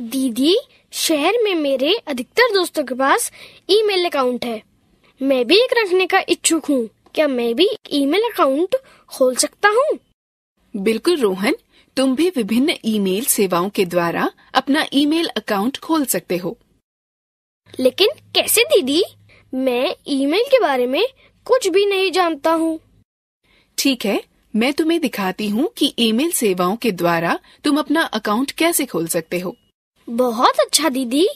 दीदी शहर में मेरे अधिकतर दोस्तों के पास ईमेल अकाउंट है मैं भी एक रखने का इच्छुक हूँ क्या मैं भी ईमेल अकाउंट खोल सकता हूँ बिल्कुल रोहन तुम भी विभिन्न ईमेल सेवाओं के द्वारा अपना ईमेल अकाउंट खोल सकते हो लेकिन कैसे दीदी मैं ईमेल के बारे में कुछ भी नहीं जानता हूँ ठीक है मैं तुम्हें दिखाती हूँ कि ईमेल सेवाओं के द्वारा तुम अपना अकाउंट कैसे खोल सकते हो बहुत अच्छा दीदी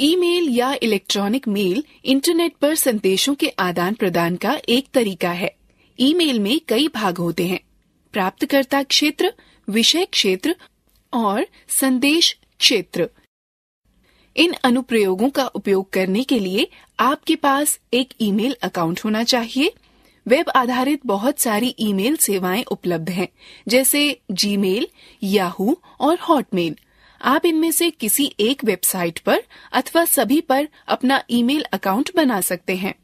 ईमेल या इलेक्ट्रॉनिक मेल इंटरनेट पर संदेशों के आदान प्रदान का एक तरीका है ईमेल में कई भाग होते हैं प्राप्तकर्ता क्षेत्र विषय क्षेत्र और संदेश क्षेत्र इन अनुप्रयोगों का उपयोग करने के लिए आपके पास एक ईमेल अकाउंट होना चाहिए वेब आधारित बहुत सारी ईमेल सेवाएं उपलब्ध हैं जैसे जीमेल, याहू और हॉटमेल आप इनमें से किसी एक वेबसाइट पर अथवा सभी पर अपना ईमेल अकाउंट बना सकते हैं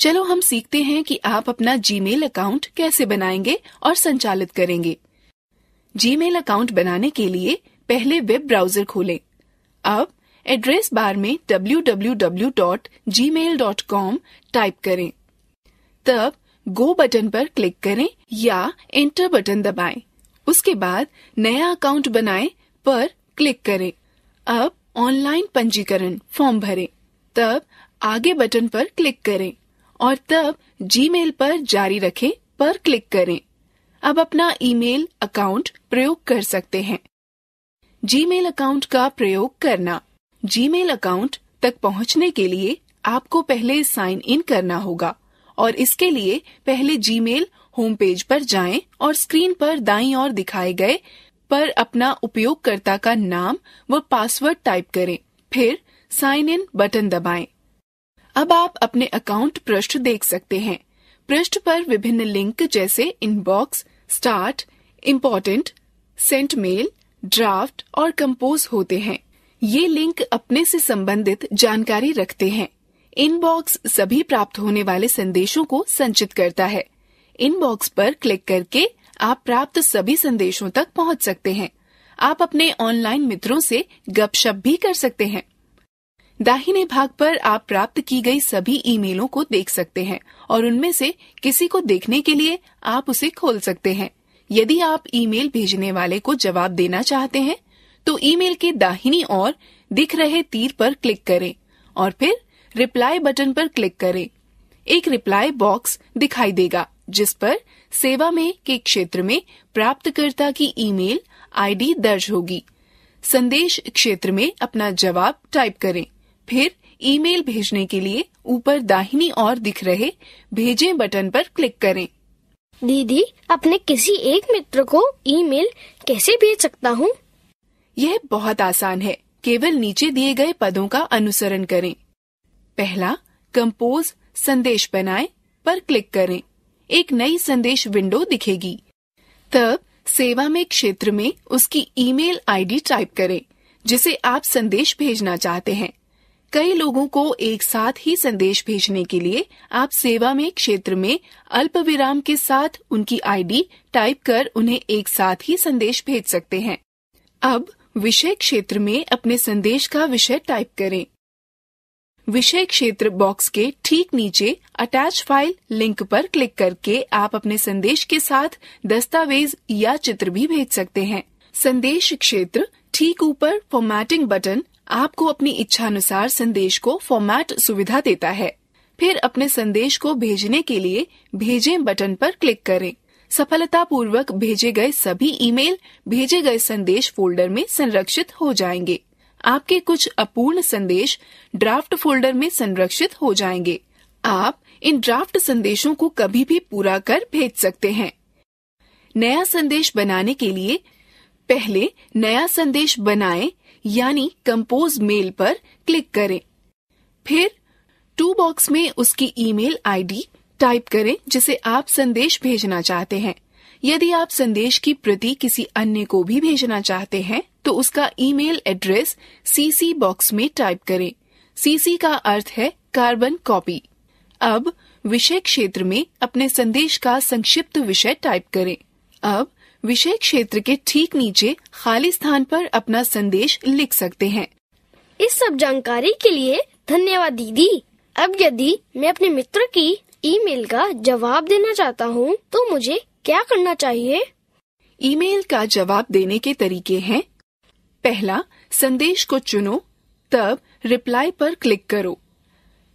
चलो हम सीखते हैं कि आप अपना जीमेल अकाउंट कैसे बनाएंगे और संचालित करेंगे जीमेल अकाउंट बनाने के लिए पहले वेब ब्राउजर खोलें अब एड्रेस बार में www.gmail.com टाइप करें तब गो बटन पर क्लिक करें या एंटर बटन दबाएं। उसके बाद नया अकाउंट बनाएं पर क्लिक करें अब ऑनलाइन पंजीकरण फॉर्म भरें तब आगे बटन पर क्लिक करें और तब जीमेल पर जारी रखें पर क्लिक करें अब अपना ईमेल अकाउंट प्रयोग कर सकते हैं जीमेल अकाउंट का प्रयोग करना जीमेल अकाउंट तक पहुंचने के लिए आपको पहले साइन इन करना होगा और इसके लिए पहले जीमेल होम पेज पर जाएं और स्क्रीन पर दाईं ओर दिखाए गए पर अपना उपयोगकर्ता का नाम व पासवर्ड टाइप करें फिर साइन इन बटन दबाएं। अब आप अपने अकाउंट पृष्ठ देख सकते हैं पृष्ठ पर विभिन्न लिंक जैसे inbox starred important sent mail draft और कंपोज होते हैं ये लिंक अपने से संबंधित जानकारी रखते हैं इनबॉक्स सभी प्राप्त होने वाले संदेशों को संचित करता है इनबॉक्स पर क्लिक करके आप प्राप्त सभी संदेशों तक पहुंच सकते हैं आप अपने ऑनलाइन मित्रों से गपशप भी कर सकते हैं दाहिने भाग पर आप प्राप्त की गई सभी ईमेलों को देख सकते हैं और उनमें से किसी को देखने के लिए आप उसे खोल सकते हैं यदि आप ईमेल भेजने वाले को जवाब देना चाहते हैं तो ईमेल के दाहिनी ओर दिख रहे तीर पर क्लिक करें और फिर रिप्लाई बटन पर क्लिक करें एक रिप्लाई बॉक्स दिखाई देगा जिस पर सेवा में के क्षेत्र में प्राप्तकर्ता की ईमेल आईडी दर्ज होगी संदेश क्षेत्र में अपना जवाब टाइप करें फिर ईमेल भेजने के लिए ऊपर दाहिनी ओर दिख रहे भेजें बटन पर क्लिक करें दीदी अपने किसी एक मित्र को ईमेल कैसे भेज सकता हूँ यह बहुत आसान है केवल नीचे दिए गए पदों का अनुसरण करें पहला कंपोज संदेश बनाएं पर क्लिक करें एक नई संदेश विंडो दिखेगी तब सेवा में क्षेत्र में उसकी ईमेल आईडी टाइप करें जिसे आप संदेश भेजना चाहते हैं कई लोगों को एक साथ ही संदेश भेजने के लिए आप सेवा में क्षेत्र में अल्प विराम के साथ उनकी आईडी टाइप कर उन्हें एक साथ ही संदेश भेज सकते हैं अब विषय क्षेत्र में अपने संदेश का विषय टाइप करें विषय क्षेत्र बॉक्स के ठीक नीचे अटैच फाइल लिंक पर क्लिक करके आप अपने संदेश के साथ दस्तावेज या चित्र भी भेज सकते हैं संदेश क्षेत्र ठीक ऊपर फॉर्मेटिंग बटन आपको अपनी इच्छानुसार संदेश को फॉर्मेट सुविधा देता है फिर अपने संदेश को भेजने के लिए भेजे बटन पर क्लिक करें सफलतापूर्वक भेजे गए सभी ईमेल भेजे गए संदेश फोल्डर में संरक्षित हो जाएंगे आपके कुछ अपूर्ण संदेश ड्राफ्ट फोल्डर में संरक्षित हो जाएंगे आप इन ड्राफ्ट संदेशों को कभी भी पूरा कर भेज सकते हैं नया संदेश बनाने के लिए पहले नया संदेश बनाएं यानी कंपोज मेल पर क्लिक करें फिर टू बॉक्स में उसकी ईमेल आईडी टाइप करें जिसे आप संदेश भेजना चाहते हैं यदि आप संदेश की प्रति किसी अन्य को भी भेजना चाहते हैं तो उसका ईमेल एड्रेस सीसी बॉक्स में टाइप करें सीसी का अर्थ है कार्बन कॉपी अब विषय क्षेत्र में अपने संदेश का संक्षिप्त विषय टाइप करें अब विषय क्षेत्र के ठीक नीचे खाली स्थान पर अपना संदेश लिख सकते हैं इस सब जानकारी के लिए धन्यवाद दीदी अब यदि मैं अपने मित्र की ईमेल का जवाब देना चाहता हूँ तो मुझे क्या करना चाहिए ईमेल का जवाब देने के तरीके हैं पहला संदेश को चुनो तब रिप्लाई पर क्लिक करो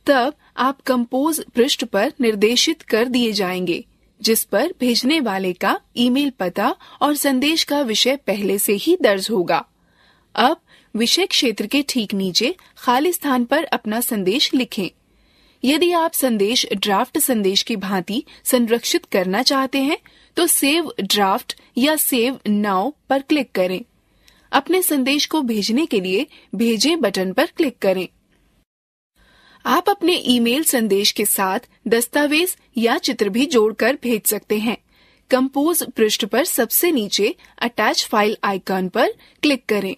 तब आप कंपोज पृष्ठ पर निर्देशित कर दिए जाएंगे जिस पर भेजने वाले का ईमेल पता और संदेश का विषय पहले से ही दर्ज होगा अब विषय क्षेत्र के ठीक नीचे खाली स्थान पर अपना संदेश लिखें यदि आप संदेश ड्राफ्ट संदेश की भांति संरक्षित करना चाहते हैं तो सेव ड्राफ्ट या सेव नाउ पर क्लिक करें अपने संदेश को भेजने के लिए भेजें बटन पर क्लिक करें आप अपने ईमेल संदेश के साथ दस्तावेज या चित्र भी जोड़कर भेज सकते हैं कंपोज पृष्ठ पर सबसे नीचे अटैच फाइल आइकन पर क्लिक करें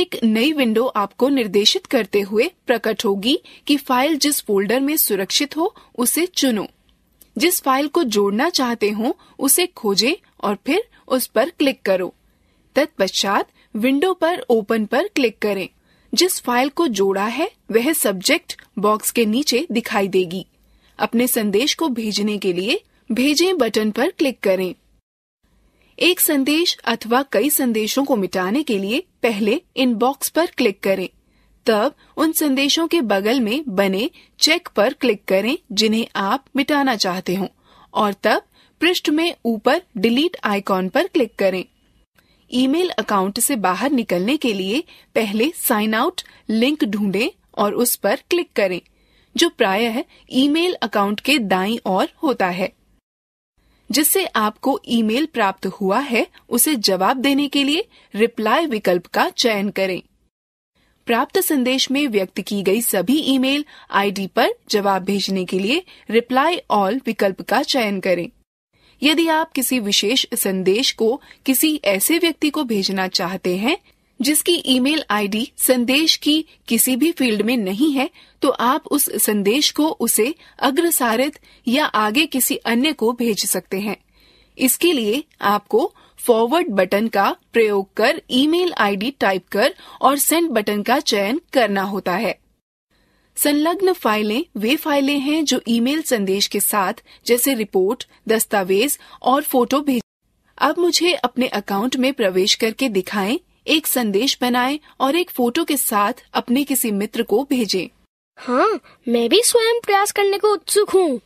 एक नई विंडो आपको निर्देशित करते हुए प्रकट होगी कि फाइल जिस फोल्डर में सुरक्षित हो उसे चुनो जिस फाइल को जोड़ना चाहते हो उसे खोजे और फिर उस पर क्लिक करो तत्पश्चात विंडो पर ओपन पर क्लिक करें जिस फाइल को जोड़ा है वह सब्जेक्ट बॉक्स के नीचे दिखाई देगी अपने संदेश को भेजने के लिए भेजें बटन पर क्लिक करें एक संदेश अथवा कई संदेशों को मिटाने के लिए पहले इन बॉक्स पर क्लिक करें तब उन संदेशों के बगल में बने चेक पर क्लिक करें जिन्हें आप मिटाना चाहते हो और तब पृष्ठ में ऊपर डिलीट आइकॉन पर क्लिक करें ईमेल अकाउंट से बाहर निकलने के लिए पहले साइन आउट लिंक ढूंढें और उस पर क्लिक करें जो प्रायः ईमेल अकाउंट के दाईं ओर होता है जिससे आपको ईमेल प्राप्त हुआ है उसे जवाब देने के लिए रिप्लाई विकल्प का चयन करें प्राप्त संदेश में व्यक्त की गई सभी ईमेल आईडी पर जवाब भेजने के लिए रिप्लाई ऑल विकल्प का चयन करें यदि आप किसी विशेष संदेश को किसी ऐसे व्यक्ति को भेजना चाहते हैं जिसकी ईमेल आईडी संदेश की किसी भी फील्ड में नहीं है तो आप उस संदेश को उसे अग्रसारित या आगे किसी अन्य को भेज सकते हैं इसके लिए आपको फॉरवर्ड बटन का प्रयोग कर ईमेल आईडी टाइप कर और सेंड बटन का चयन करना होता है संलग्न फाइलें वे फाइलें हैं जो ईमेल संदेश के साथ जैसे रिपोर्ट दस्तावेज और फोटो भेज अब मुझे अपने अकाउंट में प्रवेश करके दिखाएं, एक संदेश बनाएं और एक फोटो के साथ अपने किसी मित्र को भेजें। हाँ मैं भी स्वयं प्रयास करने को उत्सुक हूँ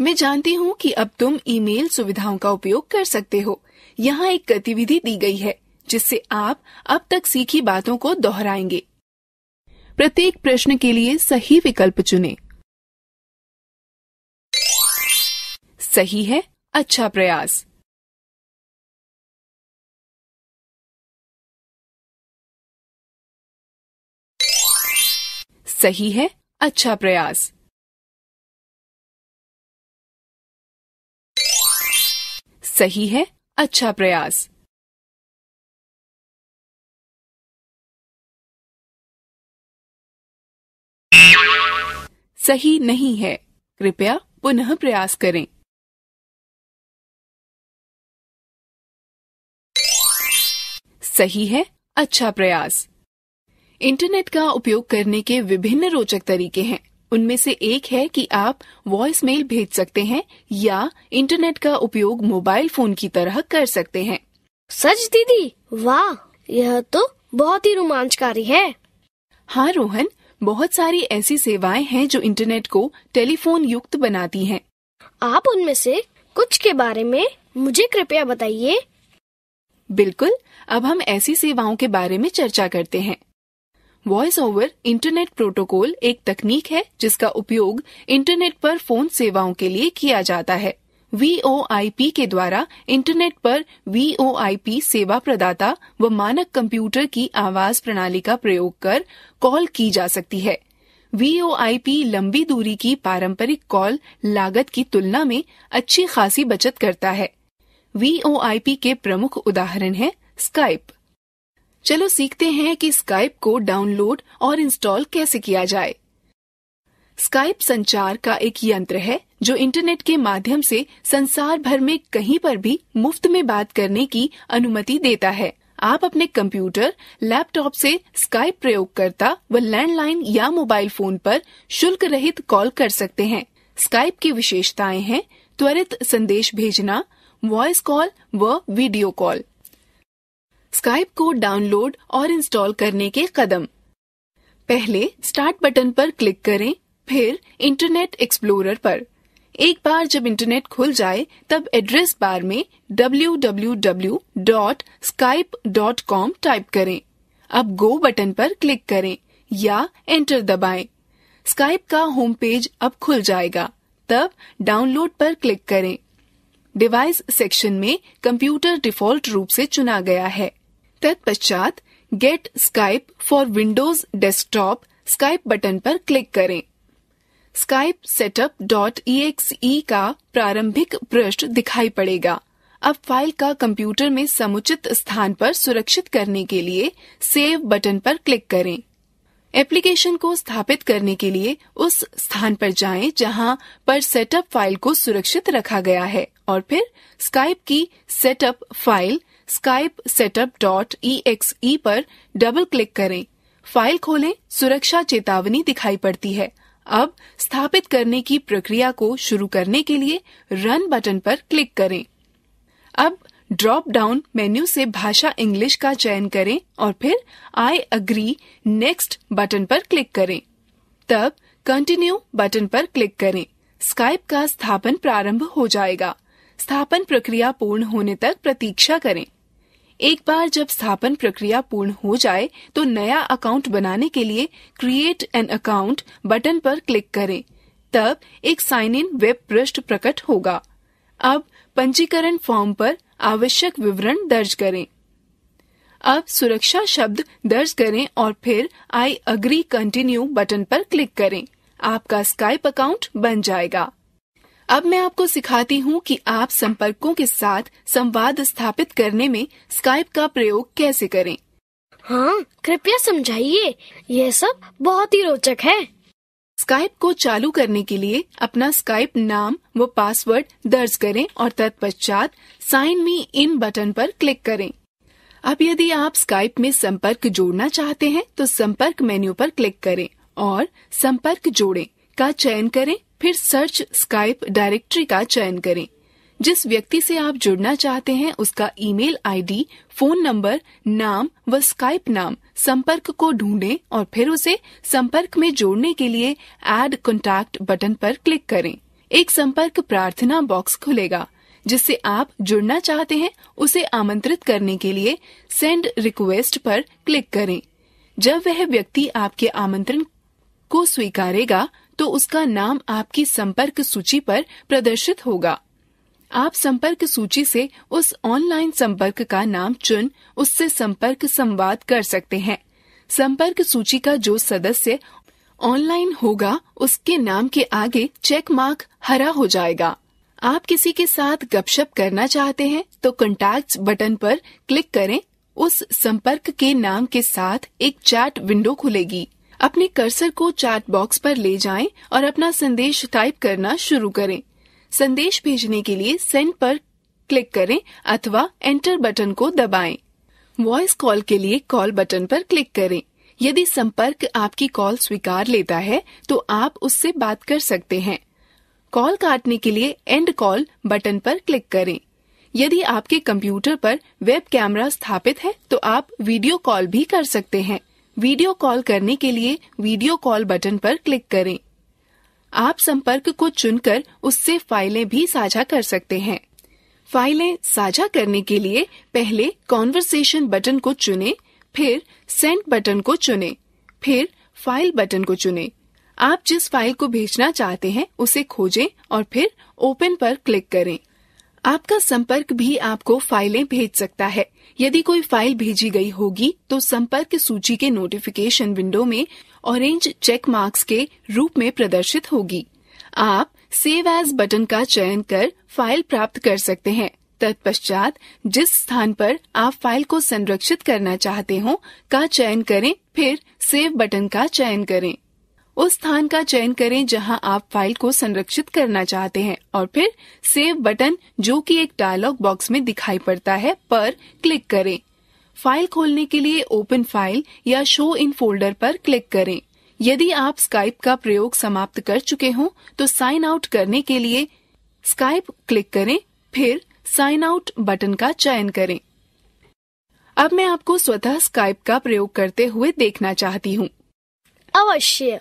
मैं जानती हूँ कि अब तुम ईमेल सुविधाओं का उपयोग कर सकते हो यहाँ एक गतिविधि दी गई है जिससे आप अब तक सीखी बातों को दोहराएंगे प्रत्येक प्रश्न के लिए सही विकल्प चुने सही है अच्छा प्रयास सही है अच्छा प्रयास सही है अच्छा प्रयास सही नहीं है कृपया पुनः प्रयास करें सही है अच्छा प्रयास इंटरनेट का उपयोग करने के विभिन्न रोचक तरीके हैं उनमें से एक है कि आप वॉइस मेल भेज सकते हैं या इंटरनेट का उपयोग मोबाइल फोन की तरह कर सकते हैं सच दीदी वाह यह तो बहुत ही रोमांचकारी है हाँ रोहन बहुत सारी ऐसी सेवाएं हैं जो इंटरनेट को टेलीफोन युक्त बनाती हैं। आप उनमें से कुछ के बारे में मुझे कृपया बताइए बिल्कुल अब हम ऐसी सेवाओं के बारे में चर्चा करते हैं वॉइस ओवर इंटरनेट प्रोटोकॉल एक तकनीक है जिसका उपयोग इंटरनेट पर फोन सेवाओं के लिए किया जाता है वी के द्वारा इंटरनेट पर वी सेवा प्रदाता व मानक कंप्यूटर की आवाज प्रणाली का प्रयोग कर कॉल की जा सकती है वी लंबी दूरी की पारंपरिक कॉल लागत की तुलना में अच्छी खासी बचत करता है वी के प्रमुख उदाहरण है स्काइप चलो सीखते हैं कि स्काइप को डाउनलोड और इंस्टॉल कैसे किया जाए स्काइप संचार का एक यंत्र है जो इंटरनेट के माध्यम से संसार भर में कहीं पर भी मुफ्त में बात करने की अनुमति देता है आप अपने कंप्यूटर लैपटॉप से स्काइप प्रयोगकर्ता व लैंडलाइन या मोबाइल फोन पर शुल्क रहित कॉल कर सकते हैं स्काइप की विशेषताएं हैं त्वरित संदेश भेजना वॉइस कॉल व वीडियो कॉल स्काइप को डाउनलोड और इंस्टॉल करने के कदम पहले स्टार्ट बटन पर क्लिक करें फिर इंटरनेट एक्सप्लोरर पर एक बार जब इंटरनेट खुल जाए तब एड्रेस बार में www.skype.com टाइप करें अब गो बटन पर क्लिक करें या एंटर दबाएं। स्काइप का होम पेज अब खुल जाएगा तब डाउनलोड पर क्लिक करें डिवाइस सेक्शन में कंप्यूटर डिफॉल्ट रूप से चुना गया है तत्पश्चात get Skype for Windows desktop Skype button पर क्लिक करें स्काइप सेटअप डॉट ई का प्रारंभिक पृष्ठ दिखाई पड़ेगा अब फाइल का कंप्यूटर में समुचित स्थान पर सुरक्षित करने के लिए सेव बटन पर क्लिक करें एप्लीकेशन को स्थापित करने के लिए उस स्थान पर जाएं जहां पर सेटअप फाइल को सुरक्षित रखा गया है और फिर स्काइप की setup file Skype setup skype E पर डबल क्लिक करें फाइल खोलें सुरक्षा चेतावनी दिखाई पड़ती है अब स्थापित करने की प्रक्रिया को शुरू करने के लिए रन बटन पर क्लिक करें अब ड्रॉप डाउन मेन्यू से भाषा इंग्लिश का चयन करें और फिर आई अग्री नेक्स्ट बटन पर क्लिक करें तब कंटिन्यू बटन पर क्लिक करें स्काइप का स्थापन प्रारंभ हो जाएगा स्थापन प्रक्रिया पूर्ण होने तक प्रतीक्षा करें एक बार जब स्थापन प्रक्रिया पूर्ण हो जाए तो नया अकाउंट बनाने के लिए क्रिएट एन अकाउंट बटन पर क्लिक करें तब एक साइन इन वेब पृष्ठ प्रकट होगा अब पंजीकरण फॉर्म पर आवश्यक विवरण दर्ज करें अब सुरक्षा शब्द दर्ज करें और फिर आई अग्री कंटिन्यू बटन पर क्लिक करें आपका स्काइप अकाउंट बन जाएगा अब मैं आपको सिखाती हूँ कि आप संपर्कों के साथ संवाद स्थापित करने में स्काइप का प्रयोग कैसे करें हाँ कृपया समझाइए यह सब बहुत ही रोचक है स्काइप को चालू करने के लिए अपना स्काइप नाम व पासवर्ड दर्ज करें और तत्पश्चात साइन मी इन बटन पर क्लिक करें अब यदि आप स्काइप में संपर्क जोड़ना चाहते हैं तो संपर्क मेन्यू पर क्लिक करें और संपर्क जोड़ें का चयन करें फिर सर्च स्काइप डायरेक्टरी का चयन करें जिस व्यक्ति से आप जुड़ना चाहते हैं उसका ईमेल आईडी, फोन नंबर नाम व स्काइप नाम संपर्क को ढूंढें और फिर उसे संपर्क में जोड़ने के लिए एड कॉन्टैक्ट बटन पर क्लिक करें एक संपर्क प्रार्थना बॉक्स खुलेगा जिससे आप जुड़ना चाहते हैं उसे आमंत्रित करने के लिए सेंड रिक्वेस्ट पर क्लिक करें जब वह व्यक्ति आपके आमंत्रण को स्वीकारेगा तो उसका नाम आपकी संपर्क सूची पर प्रदर्शित होगा आप संपर्क सूची से उस ऑनलाइन संपर्क का नाम चुन उससे संपर्क संवाद कर सकते हैं संपर्क सूची का जो सदस्य ऑनलाइन होगा उसके नाम के आगे चेक मार्क हरा हो जाएगा आप किसी के साथ गपशप करना चाहते हैं तो कॉन्टैक्ट बटन पर क्लिक करें उस संपर्क के नाम के साथ एक चैट विंडो खुलेगी अपने कर्सर को चैट बॉक्स पर ले जाएं और अपना संदेश टाइप करना शुरू करें संदेश भेजने के लिए सेंड पर क्लिक करें अथवा एंटर बटन को दबाएं। वॉइस कॉल के लिए कॉल बटन पर क्लिक करें यदि संपर्क आपकी कॉल स्वीकार लेता है तो आप उससे बात कर सकते हैं कॉल काटने के लिए एंड कॉल बटन पर क्लिक करें यदि आपके कंप्यूटर पर वेब कैमरा स्थापित है तो आप वीडियो कॉल भी कर सकते हैं वीडियो कॉल करने के लिए वीडियो कॉल बटन पर क्लिक करें आप संपर्क को चुनकर उससे फाइलें भी साझा कर सकते हैं फाइलें साझा करने के लिए पहले कॉन्वर्सेशन बटन को चुनें, फिर सेंड बटन को चुनें, फिर फाइल बटन को चुनें। आप जिस फाइल को भेजना चाहते हैं उसे खोजें और फिर ओपन पर क्लिक करें आपका संपर्क भी आपको फाइलें भेज सकता है यदि कोई फाइल भेजी गई होगी तो संपर्क सूची के नोटिफिकेशन विंडो में ऑरेंज चेक मार्क्स के रूप में प्रदर्शित होगी आप सेव एज बटन का चयन कर फाइल प्राप्त कर सकते हैं तत्पश्चात जिस स्थान पर आप फाइल को संरक्षित करना चाहते हो का चयन करें फिर सेव बटन का चयन करें उस स्थान का चयन करें जहां आप फाइल को संरक्षित करना चाहते हैं और फिर सेव बटन जो कि एक डायलॉग बॉक्स में दिखाई पड़ता है पर क्लिक करें फाइल खोलने के लिए ओपन फाइल या शो इन फोल्डर पर क्लिक करें यदि आप स्काइप का प्रयोग समाप्त कर चुके हों तो साइन आउट करने के लिए स्काइप क्लिक करें फिर साइन आउट बटन का चयन करें अब मैं आपको स्वतः स्काइप का प्रयोग करते हुए देखना चाहती हूँ अवश्य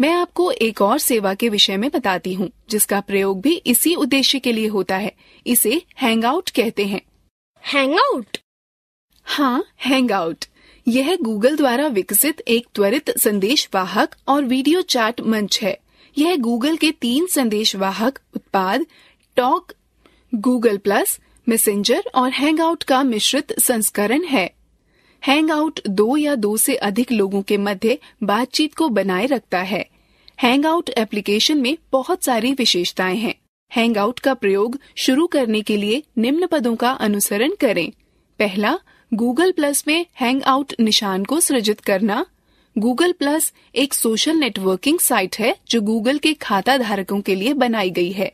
मैं आपको एक और सेवा के विषय में बताती हूँ जिसका प्रयोग भी इसी उद्देश्य के लिए होता है इसे आउट कहते हैं आउट हाँ आउट यह गूगल द्वारा विकसित एक त्वरित संदेश वाहक और वीडियो चैट मंच है यह गूगल के तीन संदेश वाहक उत्पाद टॉक गूगल प्लस मैसेंजर और हैंग का मिश्रित संस्करण है हैंग आउट दो या दो से अधिक लोगों के मध्य बातचीत को बनाए रखता है हैंग आउट एप्लीकेशन में बहुत सारी विशेषताएं हैं आउट का प्रयोग शुरू करने के लिए निम्न पदों का अनुसरण करें पहला गूगल प्लस में हैंग आउट निशान को सृजित करना गूगल प्लस एक सोशल नेटवर्किंग साइट है जो गूगल के खाता धारकों के लिए बनाई गई है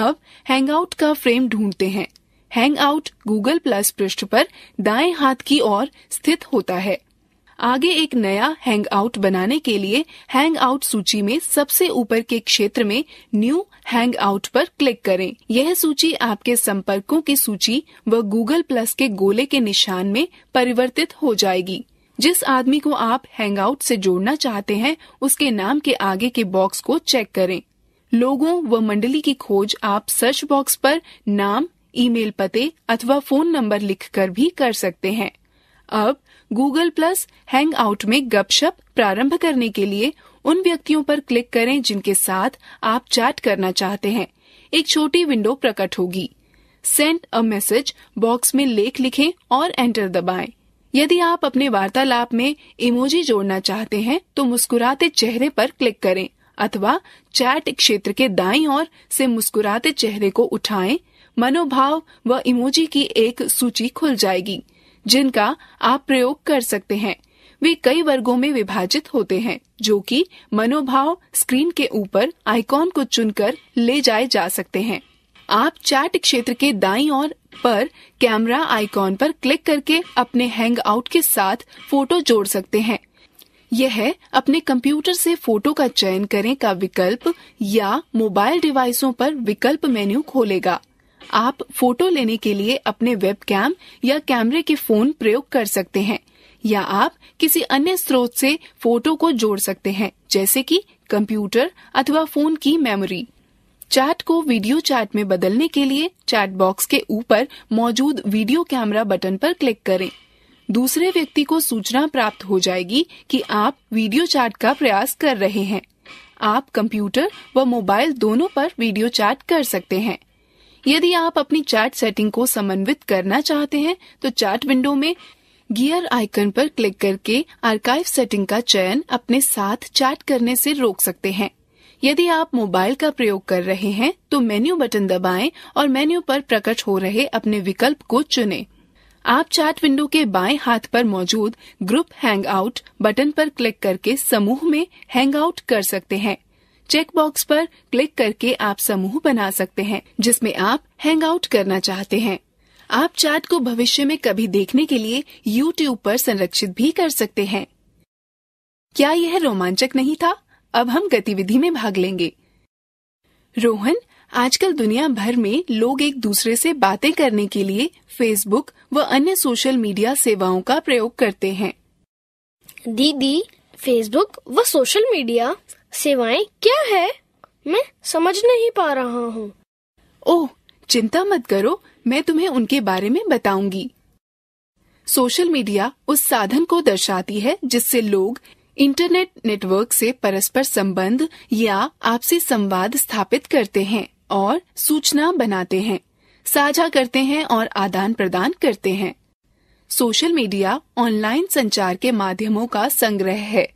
अब हैंग आउट का फ्रेम ढूंढते हैं हैंग आउट गूगल प्लस पृष्ठ पर दाएं हाथ की ओर स्थित होता है आगे एक नया हैंग आउट बनाने के लिए हैंग आउट सूची में सबसे ऊपर के क्षेत्र में न्यू हैंग आउट पर क्लिक करें यह सूची आपके संपर्कों की सूची व गूगल प्लस के गोले के निशान में परिवर्तित हो जाएगी जिस आदमी को आप हैंग आउट से जोड़ना चाहते हैं उसके नाम के आगे के बॉक्स को चेक करें लोगों व मंडली की खोज आप सर्च बॉक्स पर नाम ईमेल पते अथवा फोन नंबर लिखकर भी कर सकते हैं अब गूगल प्लस हैंग आउट में गपशप प्रारंभ करने के लिए उन व्यक्तियों पर क्लिक करें जिनके साथ आप चैट करना चाहते हैं एक छोटी विंडो प्रकट होगी सेंड अ मैसेज बॉक्स में लेख लिखें और एंटर दबाएं। यदि आप अपने वार्तालाप में इमोजी जोड़ना चाहते हैं तो मुस्कुराते चेहरे पर क्लिक करें अथवा चैट क्षेत्र के दाईं ओर से मुस्कुराते चेहरे को उठाएं मनोभाव व इमोजी की एक सूची खुल जाएगी जिनका आप प्रयोग कर सकते हैं वे कई वर्गों में विभाजित होते हैं जो कि मनोभाव स्क्रीन के ऊपर आइकॉन को चुनकर ले जाए जा सकते हैं आप चैट क्षेत्र के दाईं ओर पर कैमरा आइकॉन पर क्लिक करके अपने हैंग आउट के साथ फोटो जोड़ सकते हैं यह अपने कंप्यूटर से फोटो का चयन करें का विकल्प या मोबाइल डिवाइसों पर विकल्प मेन्यू खोलेगा आप फोटो लेने के लिए अपने वेब कैम या कैमरे के फोन प्रयोग कर सकते हैं या आप किसी अन्य स्रोत से फोटो को जोड़ सकते हैं जैसे कि कंप्यूटर अथवा फोन की मेमोरी चैट को वीडियो चैट में बदलने के लिए चैट बॉक्स के ऊपर मौजूद वीडियो कैमरा बटन पर क्लिक करें दूसरे व्यक्ति को सूचना प्राप्त हो जाएगी कि आप वीडियो चैट का प्रयास कर रहे हैं आप कंप्यूटर व मोबाइल दोनों पर वीडियो चैट कर सकते हैं यदि आप अपनी चैट सेटिंग को समन्वित करना चाहते हैं तो चैट विंडो में गियर आइकन पर क्लिक करके आर्काइव सेटिंग का चयन अपने साथ चैट करने से रोक सकते हैं यदि आप मोबाइल का प्रयोग कर रहे हैं तो मेन्यू बटन दबाएं और मेन्यू पर प्रकट हो रहे अपने विकल्प को चुनें। आप चैट विंडो के बाएं हाथ पर मौजूद ग्रुप हैंगआउट बटन पर क्लिक करके समूह में हैंगआउट कर सकते हैं चेक बॉक्स पर क्लिक करके आप समूह बना सकते हैं जिसमें आप हैंग आउट करना चाहते हैं आप चैट को भविष्य में कभी देखने के लिए यूट्यूब पर संरक्षित भी कर सकते हैं क्या यह रोमांचक नहीं था अब हम गतिविधि में भाग लेंगे रोहन आजकल दुनिया भर में लोग एक दूसरे से बातें करने के लिए फेसबुक व अन्य सोशल मीडिया सेवाओं का प्रयोग करते हैं दीदी फेसबुक व सोशल मीडिया सेवाएं क्या है मैं समझ नहीं पा रहा हूँ ओह चिंता मत करो मैं तुम्हें उनके बारे में बताऊंगी सोशल मीडिया उस साधन को दर्शाती है जिससे लोग इंटरनेट नेटवर्क से परस्पर संबंध या आपसी संवाद स्थापित करते हैं और सूचना बनाते हैं साझा करते हैं और आदान प्रदान करते हैं सोशल मीडिया ऑनलाइन संचार के माध्यमों का संग्रह है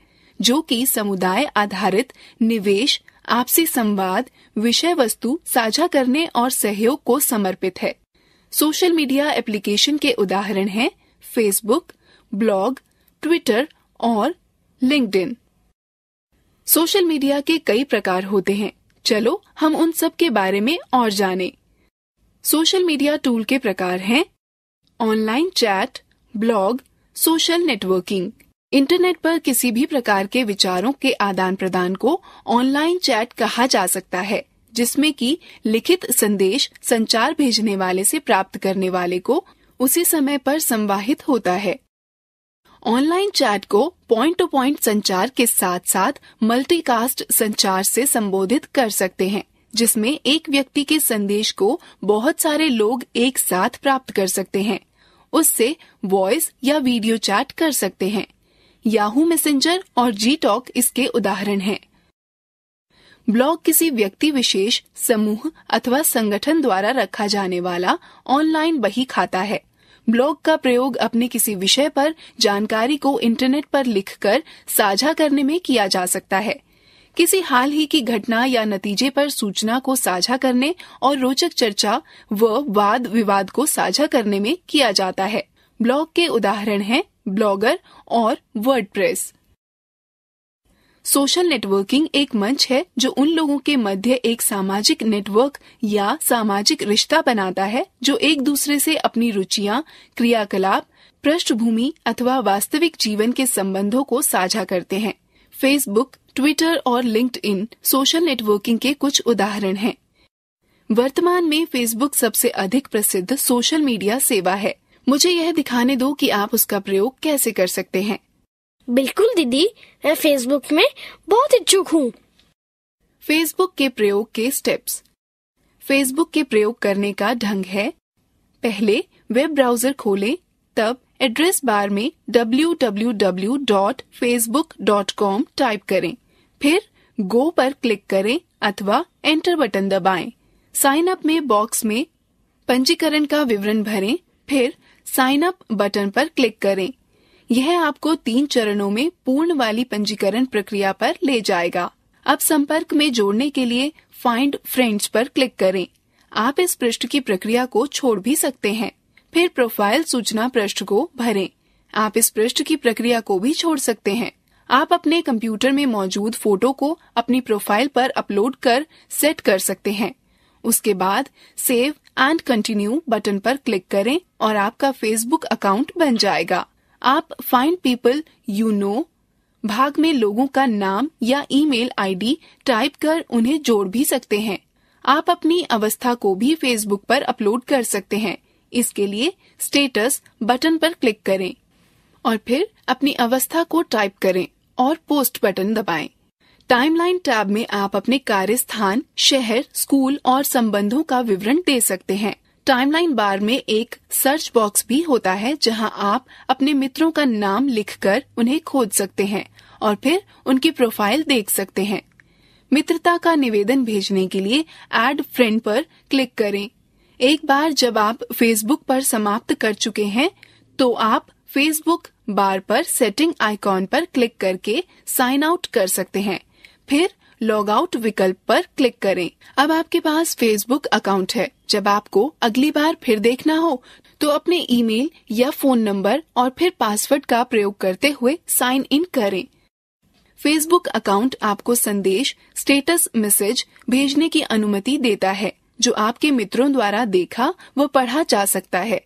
जो कि समुदाय आधारित निवेश आपसी संवाद विषय वस्तु साझा करने और सहयोग को समर्पित है सोशल मीडिया एप्लीकेशन के उदाहरण हैं फेसबुक ब्लॉग ट्विटर और लिंकड सोशल मीडिया के कई प्रकार होते हैं चलो हम उन सब के बारे में और जानें। सोशल मीडिया टूल के प्रकार हैं online chat blog social networking internet पर किसी भी प्रकार के विचारों के आदान प्रदान को ऑनलाइन चैट कहा जा सकता है जिसमें कि लिखित संदेश संचार भेजने वाले से प्राप्त करने वाले को उसी समय पर संवाहित होता है ऑनलाइन चैट को पॉइंट टू पॉइंट संचार के साथ साथ मल्टीकास्ट संचार से संबोधित कर सकते हैं जिसमें एक व्यक्ति के संदेश को बहुत सारे लोग एक साथ प्राप्त कर सकते हैं उससे वॉइस या वीडियो चैट कर सकते हैं याहू मैसेंजर और जी टॉक इसके उदाहरण हैं। ब्लॉग किसी व्यक्ति विशेष समूह अथवा संगठन द्वारा रखा जाने वाला ऑनलाइन बही खाता है ब्लॉग का प्रयोग अपने किसी विषय पर जानकारी को इंटरनेट पर लिखकर साझा करने में किया जा सकता है किसी हाल ही की घटना या नतीजे पर सूचना को साझा करने और रोचक चर्चा व वाद विवाद को साझा करने में किया जाता है ब्लॉग के उदाहरण हैं ब्लॉगर और वर्डप्रेस सोशल नेटवर्किंग एक मंच है जो उन लोगों के मध्य एक सामाजिक नेटवर्क या सामाजिक रिश्ता बनाता है जो एक दूसरे से अपनी रुचियां क्रियाकलाप पृष्ठभूमि अथवा वास्तविक जीवन के संबंधों को साझा करते हैं फेसबुक ट्विटर और इन सोशल नेटवर्किंग के कुछ उदाहरण हैं। वर्तमान में फेसबुक सबसे अधिक प्रसिद्ध सोशल मीडिया सेवा है मुझे यह दिखाने दो कि आप उसका प्रयोग कैसे कर सकते हैं बिल्कुल दीदी मैं फेसबुक में बहुत इच्छुक हूँ फेसबुक के प्रयोग के स्टेप्स फेसबुक के प्रयोग करने का ढंग है पहले वेब ब्राउजर खोलें, तब एड्रेस बार में www.facebook.com टाइप करें फिर गो पर क्लिक करें अथवा एंटर बटन दबाएं। साइन अप में बॉक्स में पंजीकरण का विवरण भरें फिर साइन अप बटन पर क्लिक करें यह आपको तीन चरणों में पूर्ण वाली पंजीकरण प्रक्रिया पर ले जाएगा अब संपर्क में जोड़ने के लिए फाइंड फ्रेंड्स पर क्लिक करें आप इस पृष्ठ की प्रक्रिया को छोड़ भी सकते हैं फिर प्रोफाइल सूचना पृष्ठ को भरें आप इस पृष्ठ की प्रक्रिया को भी छोड़ सकते हैं आप अपने कंप्यूटर में मौजूद फोटो को अपनी प्रोफाइल पर अपलोड कर सेट कर सकते हैं उसके बाद सेव एंड कंटिन्यू बटन पर क्लिक करें और आपका फेसबुक अकाउंट बन जाएगा आप फाइंड पीपल यू नो भाग में लोगों का नाम या ईमेल आईडी टाइप कर उन्हें जोड़ भी सकते हैं आप अपनी अवस्था को भी फेसबुक पर अपलोड कर सकते हैं इसके लिए स्टेटस बटन पर क्लिक करें और फिर अपनी अवस्था को टाइप करें और पोस्ट बटन दबाएं। टाइमलाइन टैब में आप अपने कार्य स्थान शहर स्कूल और संबंधों का विवरण दे सकते हैं टाइमलाइन बार में एक सर्च बॉक्स भी होता है जहां आप अपने मित्रों का नाम लिखकर उन्हें खोज सकते हैं और फिर उनकी प्रोफाइल देख सकते हैं मित्रता का निवेदन भेजने के लिए एड फ्रेंड पर क्लिक करें एक बार जब आप फेसबुक पर समाप्त कर चुके हैं तो आप फेसबुक बार पर सेटिंग आइकॉन पर क्लिक करके साइन आउट कर सकते हैं फिर लॉग आउट विकल्प पर क्लिक करें अब आपके पास फेसबुक अकाउंट है जब आपको अगली बार फिर देखना हो तो अपने ईमेल या फोन नंबर और फिर पासवर्ड का प्रयोग करते हुए साइन इन करें फेसबुक अकाउंट आपको संदेश स्टेटस मैसेज भेजने की अनुमति देता है जो आपके मित्रों द्वारा देखा व पढ़ा जा सकता है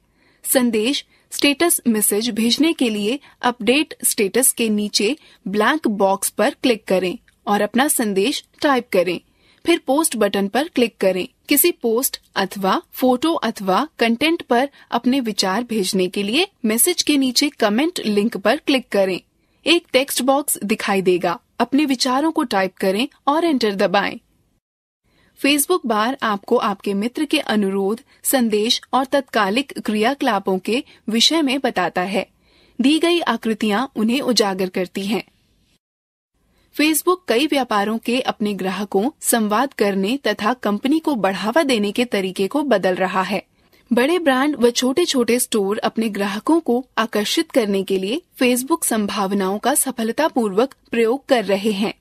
संदेश स्टेटस मैसेज भेजने के लिए अपडेट स्टेटस के नीचे ब्लैंक बॉक्स पर क्लिक करें और अपना संदेश टाइप करें फिर पोस्ट बटन पर क्लिक करें किसी पोस्ट अथवा फोटो अथवा कंटेंट पर अपने विचार भेजने के लिए मैसेज के नीचे कमेंट लिंक पर क्लिक करें एक टेक्स्ट बॉक्स दिखाई देगा अपने विचारों को टाइप करें और एंटर दबाएं। फेसबुक बार आपको आपके मित्र के अनुरोध संदेश और तत्कालिक क्रियाकलापों के विषय में बताता है दी गई आकृतियाँ उन्हें उजागर करती हैं। फेसबुक कई व्यापारों के अपने ग्राहकों संवाद करने तथा कंपनी को बढ़ावा देने के तरीके को बदल रहा है बड़े ब्रांड व छोटे छोटे स्टोर अपने ग्राहकों को आकर्षित करने के लिए फेसबुक संभावनाओं का सफलतापूर्वक प्रयोग कर रहे हैं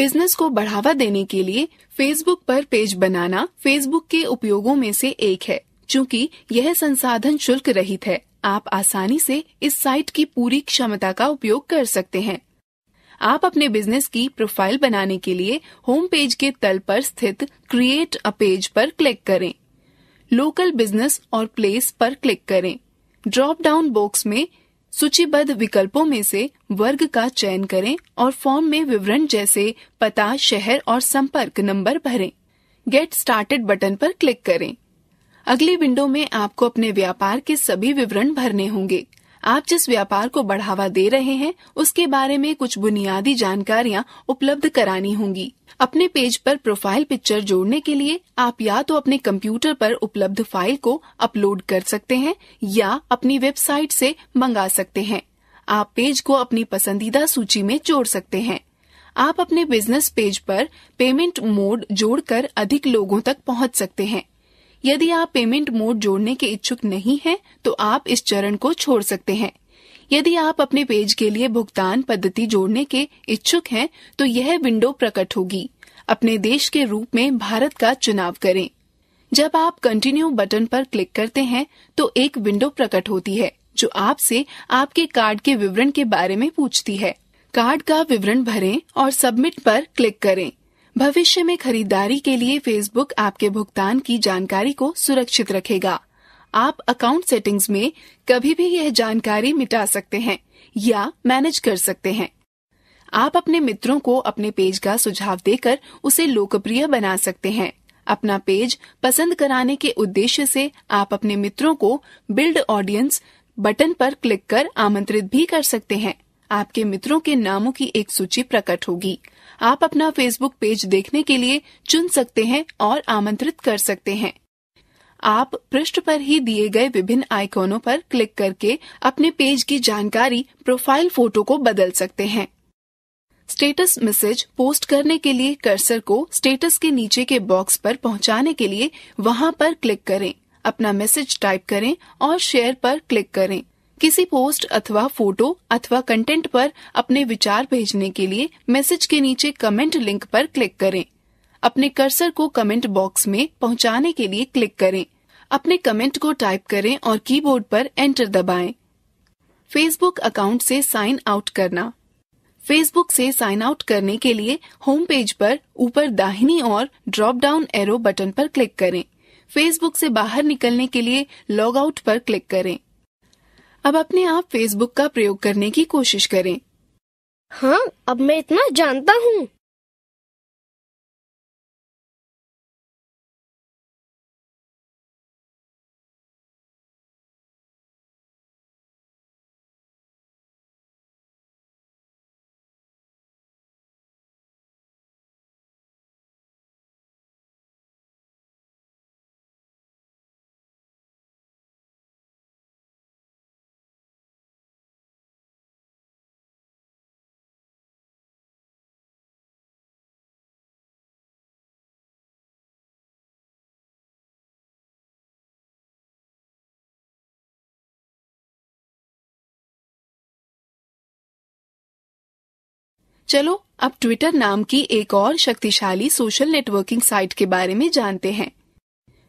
बिजनेस को बढ़ावा देने के लिए फेसबुक पर पेज बनाना फेसबुक के उपयोगों में से एक है क्योंकि यह संसाधन शुल्क रहित है आप आसानी से इस साइट की पूरी क्षमता का उपयोग कर सकते हैं आप अपने बिजनेस की प्रोफाइल बनाने के लिए होम पेज के तल पर स्थित क्रिएट अ पेज पर क्लिक करें लोकल बिजनेस और प्लेस पर क्लिक करें ड्रॉप डाउन बॉक्स में सूचीबद्ध विकल्पों में से वर्ग का चयन करें और फॉर्म में विवरण जैसे पता शहर और संपर्क नंबर भरें गेट स्टार्टेड बटन पर क्लिक करें अगली विंडो में आपको अपने व्यापार के सभी विवरण भरने होंगे आप जिस व्यापार को बढ़ावा दे रहे हैं उसके बारे में कुछ बुनियादी जानकारियाँ उपलब्ध करानी होंगी अपने पेज पर प्रोफाइल पिक्चर जोड़ने के लिए आप या तो अपने कंप्यूटर पर उपलब्ध फाइल को अपलोड कर सकते हैं या अपनी वेबसाइट से मंगा सकते हैं आप पेज को अपनी पसंदीदा सूची में जोड़ सकते हैं आप अपने बिजनेस पेज पर पेमेंट मोड जोड़कर अधिक लोगों तक पहुंच सकते हैं यदि आप पेमेंट मोड जोड़ने के इच्छुक नहीं हैं, तो आप इस चरण को छोड़ सकते हैं यदि आप अपने पेज के लिए भुगतान पद्धति जोड़ने के इच्छुक हैं, तो यह विंडो प्रकट होगी अपने देश के रूप में भारत का चुनाव करें जब आप कंटिन्यू बटन पर क्लिक करते हैं तो एक विंडो प्रकट होती है जो आपसे आपके कार्ड के विवरण के बारे में पूछती है कार्ड का विवरण भरें और सबमिट पर क्लिक करें भविष्य में खरीदारी के लिए फेसबुक आपके भुगतान की जानकारी को सुरक्षित रखेगा आप अकाउंट सेटिंग्स में कभी भी यह जानकारी मिटा सकते हैं या मैनेज कर सकते हैं आप अपने मित्रों को अपने पेज का सुझाव देकर उसे लोकप्रिय बना सकते हैं अपना पेज पसंद कराने के उद्देश्य से आप अपने मित्रों को बिल्ड ऑडियंस बटन पर क्लिक कर आमंत्रित भी कर सकते हैं आपके मित्रों के नामों की एक सूची प्रकट होगी आप अपना फेसबुक पेज देखने के लिए चुन सकते हैं और आमंत्रित कर सकते हैं आप पृष्ठ पर ही दिए गए विभिन्न आइकॉनों पर क्लिक करके अपने पेज की जानकारी प्रोफाइल फोटो को बदल सकते हैं स्टेटस मैसेज पोस्ट करने के लिए कर्सर को स्टेटस के नीचे के बॉक्स पर पहुंचाने के लिए वहां पर क्लिक करें अपना मैसेज टाइप करें और शेयर पर क्लिक करें किसी पोस्ट अथवा फोटो अथवा कंटेंट पर अपने विचार भेजने के लिए मैसेज के नीचे कमेंट लिंक पर क्लिक करें अपने कर्सर को कमेंट बॉक्स में पहुंचाने के लिए क्लिक करें अपने कमेंट को टाइप करें और कीबोर्ड पर एंटर दबाएं। फेसबुक अकाउंट से साइन आउट करना फेसबुक से साइन आउट करने के लिए होम पेज पर ऊपर दाहिनी और ड्रॉप डाउन एरो बटन पर क्लिक करें फेसबुक से बाहर निकलने के लिए लॉग आउट पर क्लिक करें अब अपने आप फेसबुक का प्रयोग करने की कोशिश करें हाँ अब मैं इतना जानता हूँ चलो अब ट्विटर नाम की एक और शक्तिशाली सोशल नेटवर्किंग साइट के बारे में जानते हैं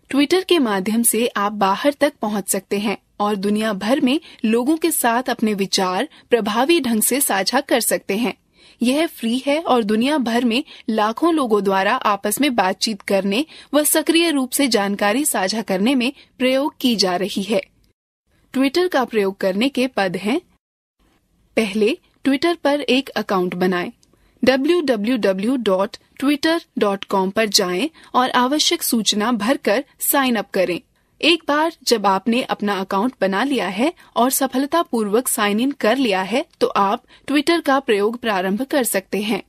ट्विटर के माध्यम से आप बाहर तक पहुंच सकते हैं और दुनिया भर में लोगों के साथ अपने विचार प्रभावी ढंग से साझा कर सकते हैं यह फ्री है और दुनिया भर में लाखों लोगों द्वारा आपस में बातचीत करने व सक्रिय रूप से जानकारी साझा करने में प्रयोग की जा रही है ट्विटर का प्रयोग करने के पद हैं पहले ट्विटर पर एक अकाउंट बनाएं www.twitter.com पर जाएं और आवश्यक सूचना भरकर साइन अप करें एक बार जब आपने अपना अकाउंट बना लिया है और सफलतापूर्वक साइन इन कर लिया है तो आप ट्विटर का प्रयोग प्रारंभ कर सकते हैं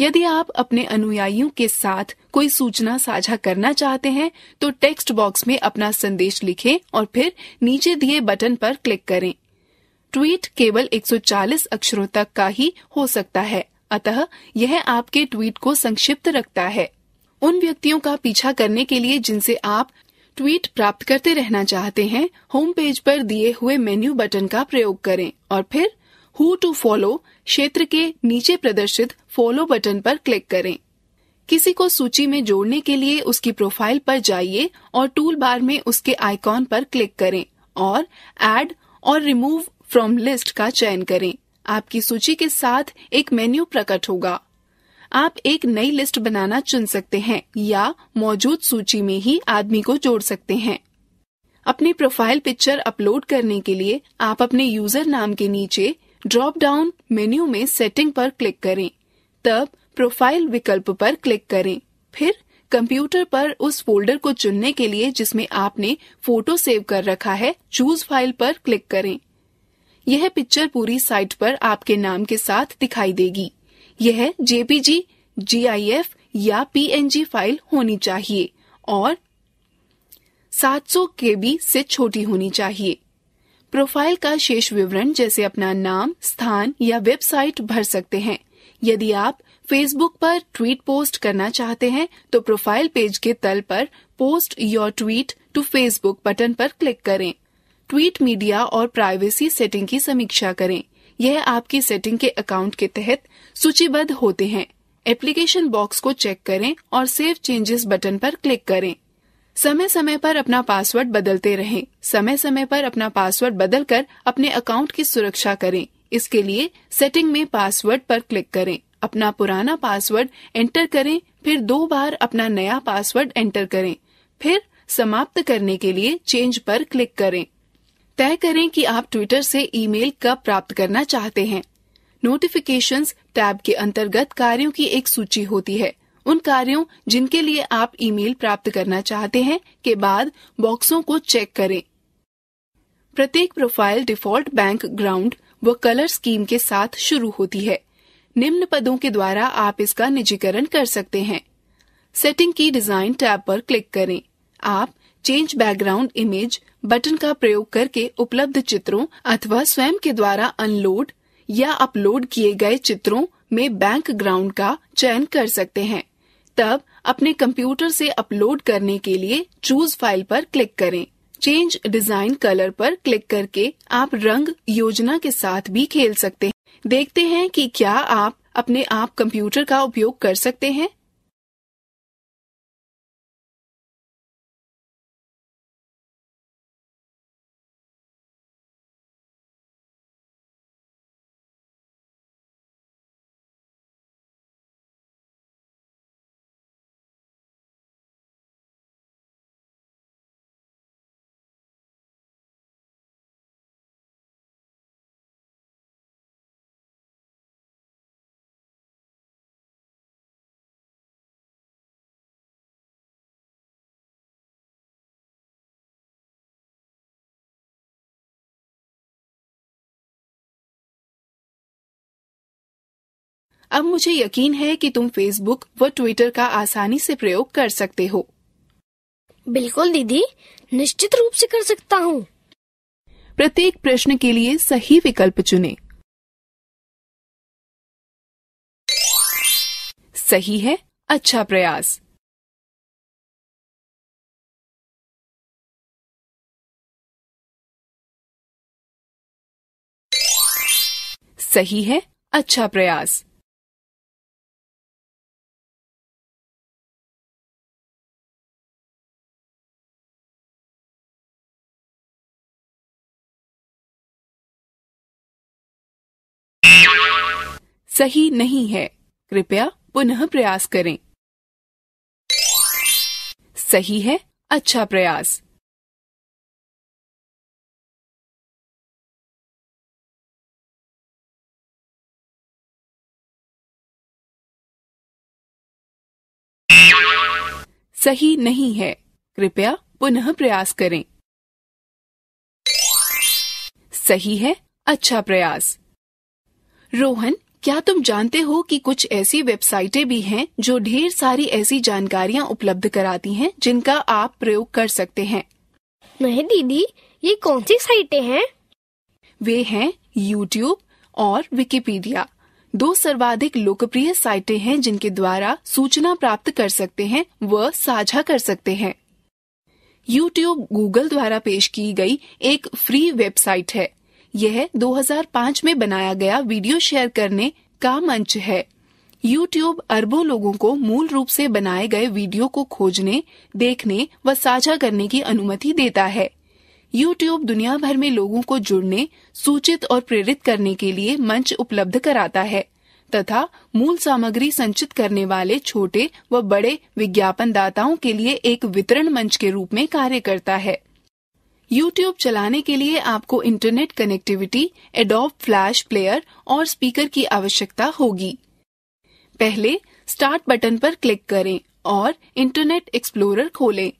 यदि आप अपने अनुयायियों के साथ कोई सूचना साझा करना चाहते हैं तो टेक्स्ट बॉक्स में अपना संदेश लिखें और फिर नीचे दिए बटन पर क्लिक करें ट्वीट केवल 140 अक्षरों तक का ही हो सकता है अतः यह आपके ट्वीट को संक्षिप्त रखता है उन व्यक्तियों का पीछा करने के लिए जिनसे आप ट्वीट प्राप्त करते रहना चाहते हैं होम पेज पर दिए हुए मेन्यू बटन का प्रयोग करें और फिर हु टू फॉलो क्षेत्र के नीचे प्रदर्शित फॉलो बटन पर क्लिक करें किसी को सूची में जोड़ने के लिए उसकी प्रोफाइल पर जाइए और टूल बार में उसके आइकॉन पर क्लिक करें और ऐड और रिमूव फ्रॉम लिस्ट का चयन करें आपकी सूची के साथ एक मेन्यू प्रकट होगा आप एक नई लिस्ट बनाना चुन सकते हैं या मौजूद सूची में ही आदमी को जोड़ सकते हैं अपनी प्रोफाइल पिक्चर अपलोड करने के लिए आप अपने यूजर नाम के नीचे ड्रॉप डाउन मेन्यू में सेटिंग पर क्लिक करें तब प्रोफाइल विकल्प पर क्लिक करें फिर कंप्यूटर पर उस फोल्डर को चुनने के लिए जिसमें आपने फोटो सेव कर रखा है चूज फाइल पर क्लिक करें यह पिक्चर पूरी साइट पर आपके नाम के साथ दिखाई देगी यह जेपीजी जीआईएफ या पीएनजी फाइल होनी चाहिए और 700 केबी से छोटी होनी चाहिए प्रोफाइल का शेष विवरण जैसे अपना नाम स्थान या वेबसाइट भर सकते हैं यदि आप फेसबुक पर ट्वीट पोस्ट करना चाहते हैं तो प्रोफाइल पेज के तल पर post your tweet to Facebook button पर क्लिक करें ट्वीट मीडिया और प्राइवेसी सेटिंग की समीक्षा करें यह आपकी सेटिंग के अकाउंट के तहत सूचीबद्ध होते हैं एप्लीकेशन बॉक्स को चेक करें और सेव चेंजेस बटन पर क्लिक करें समय समय पर अपना पासवर्ड बदलते रहें समय समय पर अपना पासवर्ड बदलकर अपने अकाउंट की सुरक्षा करें इसके लिए सेटिंग में पासवर्ड पर क्लिक करें अपना पुराना पासवर्ड एंटर करें फिर दो बार अपना नया पासवर्ड एंटर करें फिर समाप्त करने के लिए चेंज पर क्लिक करें तय करें कि आप ट्विटर से ईमेल कब प्राप्त करना चाहते हैं नोटिफिकेशन टैब के अंतर्गत कार्यों की एक सूची होती है उन कार्यों जिनके लिए आप ईमेल प्राप्त करना चाहते हैं के बाद बॉक्सों को चेक करें प्रत्येक प्रोफाइल डिफॉल्ट बैंक ग्राउंड व कलर स्कीम के साथ शुरू होती है निम्न पदों के द्वारा आप इसका निजीकरण कर सकते हैं सेटिंग की डिजाइन टैब पर क्लिक करें आप चेंज बैकग्राउंड इमेज बटन का प्रयोग करके उपलब्ध चित्रों अथवा स्वयं के द्वारा अनलोड या अपलोड किए गए चित्रों में बैकग्राउंड का चयन कर सकते हैं तब अपने कंप्यूटर से अपलोड करने के लिए चूज फाइल पर क्लिक करें चेंज डिजाइन कलर पर क्लिक करके आप रंग योजना के साथ भी खेल सकते हैं देखते हैं कि क्या आप अपने आप कंप्यूटर का उपयोग कर सकते हैं अब मुझे यकीन है कि तुम फेसबुक व ट्विटर का आसानी से प्रयोग कर सकते हो बिल्कुल दीदी निश्चित रूप से कर सकता हूँ प्रत्येक प्रश्न के लिए सही विकल्प चुने सही है अच्छा प्रयास सही है अच्छा प्रयास सही नहीं है कृपया पुनः प्रयास करें सही है अच्छा प्रयास सही नहीं है कृपया पुनः प्रयास करें सही है अच्छा प्रयास रोहन क्या तुम जानते हो कि कुछ ऐसी वेबसाइटें भी हैं जो ढेर सारी ऐसी जानकारियाँ उपलब्ध कराती हैं जिनका आप प्रयोग कर सकते हैं नहीं दीदी ये कौन सी साइटें हैं वे हैं यूट्यूब और विकिपीडिया दो सर्वाधिक लोकप्रिय साइटें हैं जिनके द्वारा सूचना प्राप्त कर सकते हैं व साझा कर सकते हैं YouTube गूगल द्वारा पेश की गई एक फ्री वेबसाइट है यह 2005 में बनाया गया वीडियो शेयर करने का मंच है YouTube अरबों लोगों को मूल रूप से बनाए गए वीडियो को खोजने देखने व साझा करने की अनुमति देता है YouTube दुनिया भर में लोगों को जुड़ने सूचित और प्रेरित करने के लिए मंच उपलब्ध कराता है तथा मूल सामग्री संचित करने वाले छोटे व बड़े विज्ञापन दाताओं के लिए एक वितरण मंच के रूप में कार्य करता है यूट्यूब चलाने के लिए आपको internet connectivity Adobe Flash player और स्पीकर की आवश्यकता होगी पहले स्टार्ट बटन पर क्लिक करें और इंटरनेट एक्सप्लोरर खोलें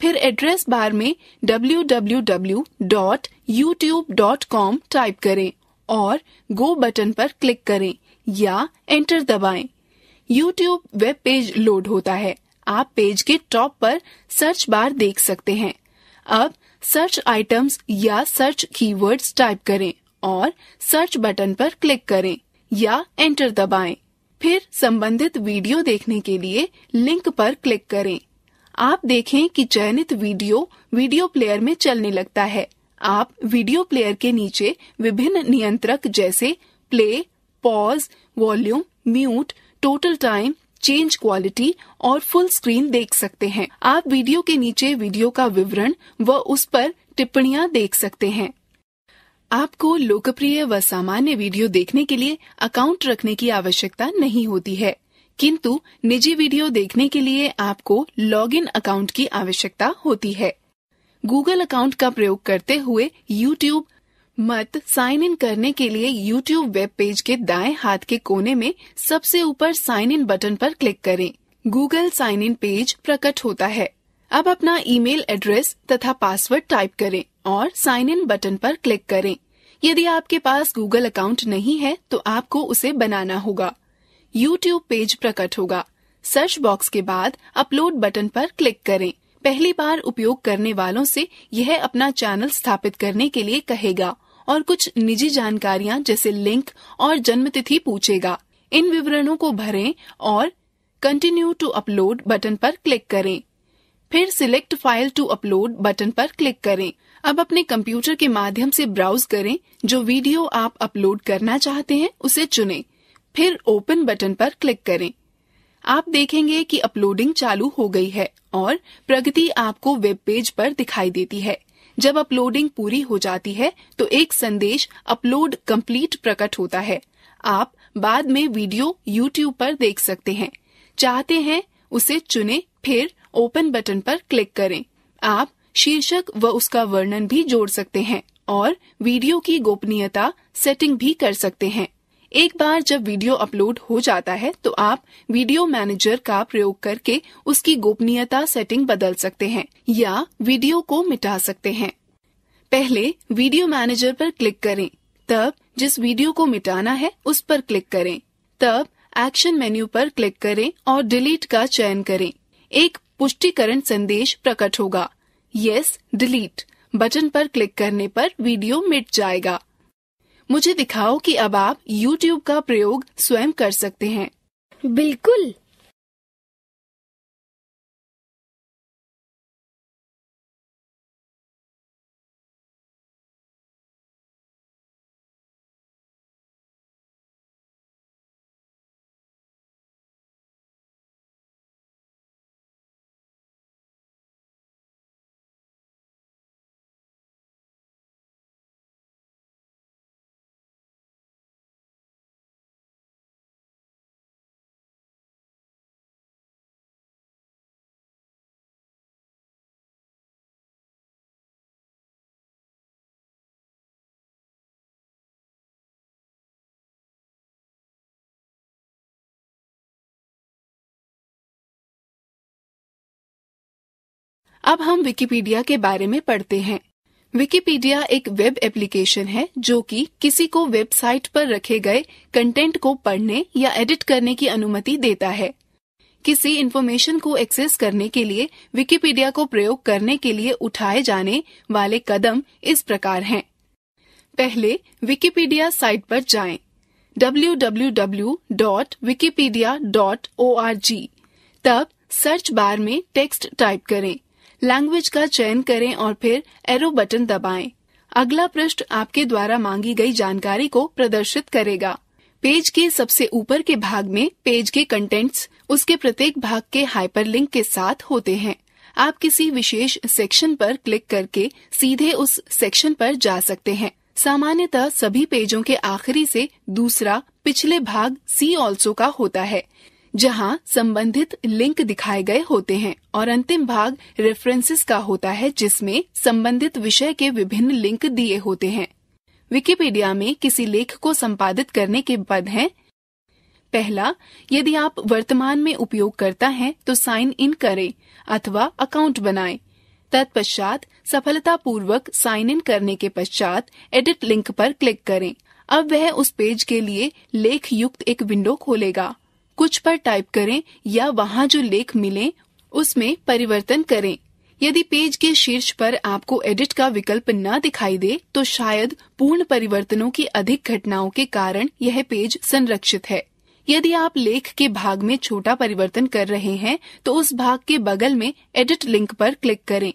फिर एड्रेस बार में www.youtube.com टाइप करें और गो बटन पर क्लिक करें या एंटर दबाएं। YouTube वेब पेज लोड होता है आप पेज के टॉप पर सर्च बार देख सकते हैं अब सर्च आइटम्स या सर्च कीवर्ड्स टाइप करें और सर्च बटन पर क्लिक करें या एंटर दबाएं। फिर संबंधित वीडियो देखने के लिए लिंक पर क्लिक करें आप देखें कि चयनित वीडियो वीडियो प्लेयर में चलने लगता है आप वीडियो प्लेयर के नीचे विभिन्न नियंत्रक जैसे play pause volume mute total time change quality और फुल स्क्रीन देख सकते हैं आप वीडियो के नीचे वीडियो का विवरण व उस पर टिप्पणियाँ देख सकते हैं आपको लोकप्रिय व सामान्य वीडियो देखने के लिए अकाउंट रखने की आवश्यकता नहीं होती है किंतु निजी वीडियो देखने के लिए आपको लॉगिन अकाउंट की आवश्यकता होती है गूगल अकाउंट का प्रयोग करते हुए यूट्यूब मत साइन इन करने के लिए यूट्यूब वेब पेज के दाएं हाथ के कोने में सबसे ऊपर साइन इन बटन पर क्लिक करें गूगल साइन इन पेज प्रकट होता है अब अपना ईमेल एड्रेस तथा पासवर्ड टाइप करें और साइन इन बटन पर क्लिक करें यदि आपके पास गूगल अकाउंट नहीं है तो आपको उसे बनाना होगा यूट्यूब पेज प्रकट होगा सर्च बॉक्स के बाद अपलोड बटन पर क्लिक करें पहली बार उपयोग करने वालों से यह अपना चैनल स्थापित करने के लिए कहेगा और कुछ निजी जानकारियां जैसे लिंक और जन्मतिथि पूछेगा इन विवरणों को भरें और कंटिन्यू टू अपलोड बटन पर क्लिक करें फिर select file to upload button पर क्लिक करें अब अपने कंप्यूटर के माध्यम से ब्राउज करें जो वीडियो आप अपलोड करना चाहते हैं उसे चुनें फिर ओपन बटन पर क्लिक करें आप देखेंगे कि अपलोडिंग चालू हो गई है और प्रगति आपको वेब पेज पर दिखाई देती है जब अपलोडिंग पूरी हो जाती है तो एक संदेश अपलोड कंप्लीट प्रकट होता है आप बाद में वीडियो यूट्यूब पर देख सकते हैं चाहते हैं उसे चुने फिर ओपन बटन पर क्लिक करें आप शीर्षक व उसका वर्णन भी जोड़ सकते हैं और वीडियो की गोपनीयता सेटिंग भी कर सकते हैं एक बार जब वीडियो अपलोड हो जाता है तो आप वीडियो मैनेजर का प्रयोग करके उसकी गोपनीयता सेटिंग बदल सकते हैं या वीडियो को मिटा सकते हैं पहले वीडियो मैनेजर पर क्लिक करें तब जिस वीडियो को मिटाना है उस पर क्लिक करें तब एक्शन मेन्यू पर क्लिक करें और डिलीट का चयन करें एक पुष्टिकरण संदेश प्रकट होगा यस डिलीट बटन पर क्लिक करने पर वीडियो मिट जाएगा मुझे दिखाओ कि अब आप YouTube का प्रयोग स्वयं कर सकते हैं बिल्कुल अब हम विकिपीडिया के बारे में पढ़ते हैं विकिपीडिया एक वेब एप्लीकेशन है जो कि किसी को वेबसाइट पर रखे गए कंटेंट को पढ़ने या एडिट करने की अनुमति देता है किसी इंफॉर्मेशन को एक्सेस करने के लिए विकिपीडिया को प्रयोग करने के लिए उठाए जाने वाले कदम इस प्रकार हैं पहले विकिपीडिया साइट पर जाएं www.wikipedia.org तब सर्च बार में टेक्स्ट टाइप करें लैंग्वेज का चयन करें और फिर एरो बटन दबाएं। अगला पृष्ठ आपके द्वारा मांगी गई जानकारी को प्रदर्शित करेगा पेज के सबसे ऊपर के भाग में पेज के कंटेंट्स उसके प्रत्येक भाग के हाइपरलिंक के साथ होते हैं आप किसी विशेष सेक्शन पर क्लिक करके सीधे उस सेक्शन पर जा सकते हैं सामान्यतः सभी पेजों के आखिरी से दूसरा पिछले भाग सी ऑल्सो का होता है जहां संबंधित लिंक दिखाए गए होते हैं और अंतिम भाग रेफरेंसेस का होता है जिसमें संबंधित विषय के विभिन्न लिंक दिए होते हैं विकिपीडिया में किसी लेख को संपादित करने के पद हैं पहला यदि आप वर्तमान में उपयोगकर्ता हैं तो साइन इन करें अथवा अकाउंट बनाएं। तत्पश्चात सफलतापूर्वक साइन इन करने के पश्चात एडिट लिंक पर क्लिक करें अब वह उस पेज के लिए लेख युक्त एक विंडो खोलेगा कुछ पर टाइप करें या वहाँ जो लेख मिले उसमें परिवर्तन करें यदि पेज के शीर्ष पर आपको एडिट का विकल्प न दिखाई दे तो शायद पूर्ण परिवर्तनों की अधिक घटनाओं के कारण यह पेज संरक्षित है यदि आप लेख के भाग में छोटा परिवर्तन कर रहे हैं तो उस भाग के बगल में एडिट लिंक पर क्लिक करें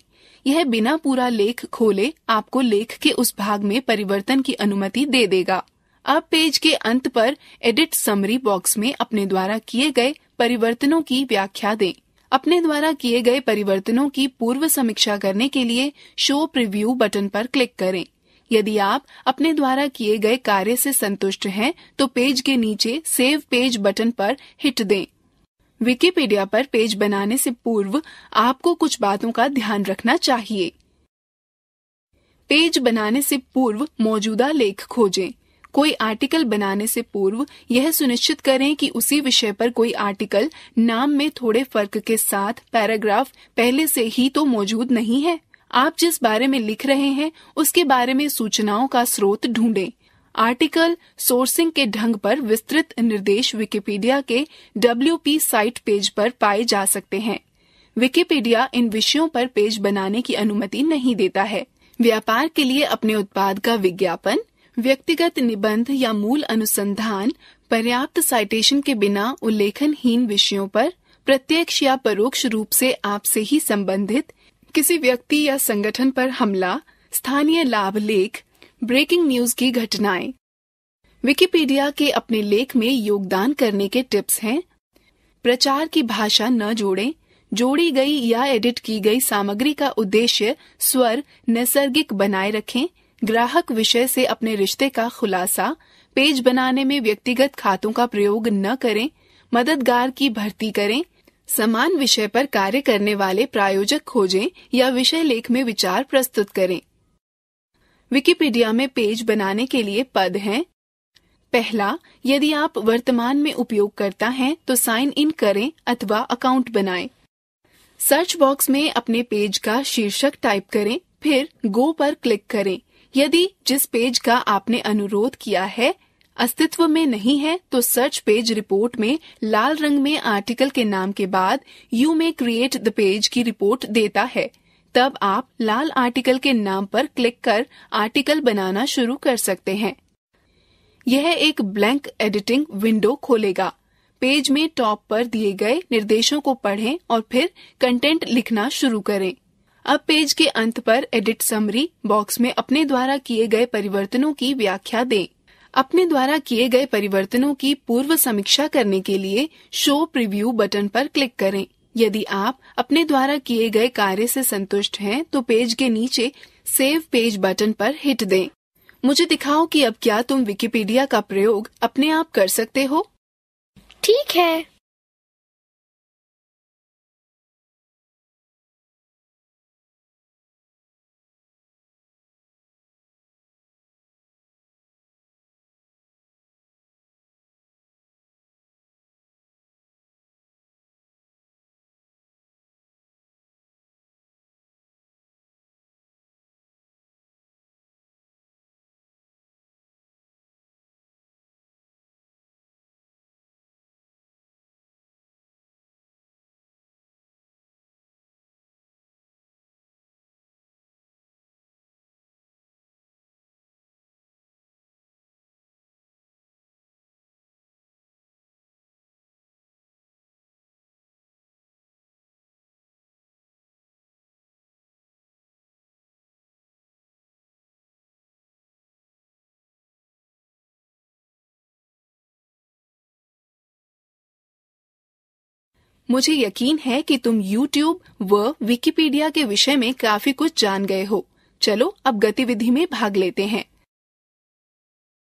यह बिना पूरा लेख खोले आपको लेख के उस भाग में परिवर्तन की अनुमति दे देगा आप पेज के अंत पर एडिट समरी बॉक्स में अपने द्वारा किए गए परिवर्तनों की व्याख्या दें अपने द्वारा किए गए परिवर्तनों की पूर्व समीक्षा करने के लिए शो प्रिव्यू बटन पर क्लिक करें यदि आप अपने द्वारा किए गए कार्य से संतुष्ट हैं तो पेज के नीचे सेव पेज बटन पर हिट दें विकिपीडिया पर पेज बनाने से पूर्व आपको कुछ बातों का ध्यान रखना चाहिए पेज बनाने से पूर्व मौजूदा लेख खोजें कोई आर्टिकल बनाने से पूर्व यह सुनिश्चित करें कि उसी विषय पर कोई आर्टिकल नाम में थोड़े फर्क के साथ पैराग्राफ पहले से ही तो मौजूद नहीं है आप जिस बारे में लिख रहे हैं उसके बारे में सूचनाओं का स्रोत ढूंढें। आर्टिकल सोर्सिंग के ढंग पर विस्तृत निर्देश विकिपीडिया के डब्ल्यू साइट पेज पर पाए जा सकते हैं विकिपीडिया इन विषयों पर पेज बनाने की अनुमति नहीं देता है व्यापार के लिए अपने उत्पाद का विज्ञापन व्यक्तिगत निबंध या मूल अनुसंधान पर्याप्त साइटेशन के बिना उल्लेखनहीन विषयों पर प्रत्यक्ष या परोक्ष रूप से आपसे ही संबंधित किसी व्यक्ति या संगठन पर हमला स्थानीय लाभ लेख ब्रेकिंग न्यूज की घटनाएं विकिपीडिया के अपने लेख में योगदान करने के टिप्स हैं प्रचार की भाषा न जोड़ें जोड़ी गई या एडिट की गई सामग्री का उद्देश्य स्वर नैसर्गिक बनाए रखें ग्राहक विषय से अपने रिश्ते का खुलासा पेज बनाने में व्यक्तिगत खातों का प्रयोग न करें मददगार की भर्ती करें समान विषय पर कार्य करने वाले प्रायोजक खोजें या विषय लेख में विचार प्रस्तुत करें विकिपीडिया में पेज बनाने के लिए पद हैं पहला यदि आप वर्तमान में उपयोगकर्ता हैं तो साइन इन करें अथवा अकाउंट बनाएं। सर्च बॉक्स में अपने पेज का शीर्षक टाइप करें फिर गो पर क्लिक करें यदि जिस पेज का आपने अनुरोध किया है अस्तित्व में नहीं है तो सर्च पेज रिपोर्ट में लाल रंग में आर्टिकल के नाम के बाद यू में क्रिएट द पेज की रिपोर्ट देता है तब आप लाल आर्टिकल के नाम पर क्लिक कर आर्टिकल बनाना शुरू कर सकते हैं यह एक ब्लैंक एडिटिंग विंडो खोलेगा पेज में टॉप पर दिए गए निर्देशों को पढ़ें और फिर कंटेंट लिखना शुरू करें अब पेज के अंत पर एडिट समरी बॉक्स में अपने द्वारा किए गए परिवर्तनों की व्याख्या दें अपने द्वारा किए गए परिवर्तनों की पूर्व समीक्षा करने के लिए शो प्रीव्यू बटन पर क्लिक करें यदि आप अपने द्वारा किए गए कार्य से संतुष्ट हैं तो पेज के नीचे सेव पेज बटन पर हिट दें मुझे दिखाओ कि अब क्या तुम विकिपीडिया का प्रयोग अपने आप कर सकते हो ठीक है मुझे यकीन है कि तुम यूट्यूब व विकिपीडिया के विषय में काफी कुछ जान गए हो चलो अब गतिविधि में भाग लेते हैं